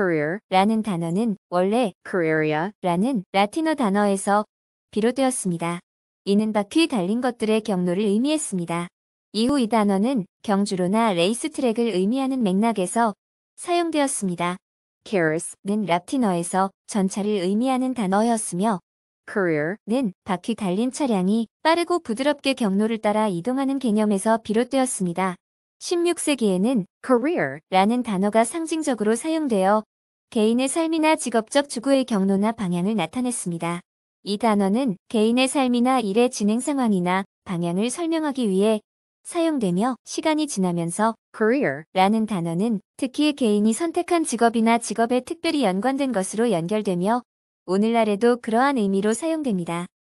career라는 단어는 원래 careera라는 라틴어 단어에서 비롯되었습니다. 이는 바퀴 달린 것들의 경로를 의미했습니다. 이후 이 단어는 경주로나 레이스 트랙을 의미하는 맥락에서 사용되었습니다. cares는 라틴어에서 전차를 의미하는 단어였으며 career는 바퀴 달린 차량이 빠르고 부드럽게 경로를 따라 이동하는 개념에서 비롯되었습니다. 16세기에는 career라는 단어가 상징적으로 사용되어 개인의 삶이나 직업적 주구의 경로나 방향을 나타냈습니다. 이 단어는 개인의 삶이나 일의 진행 상황이나 방향을 설명하기 위해 사용되며 시간이 지나면서 career라는 단어는 특히 개인이 선택한 직업이나 직업에 특별히 연관된 것으로 연결되며 오늘날에도 그러한 의미로 사용됩니다.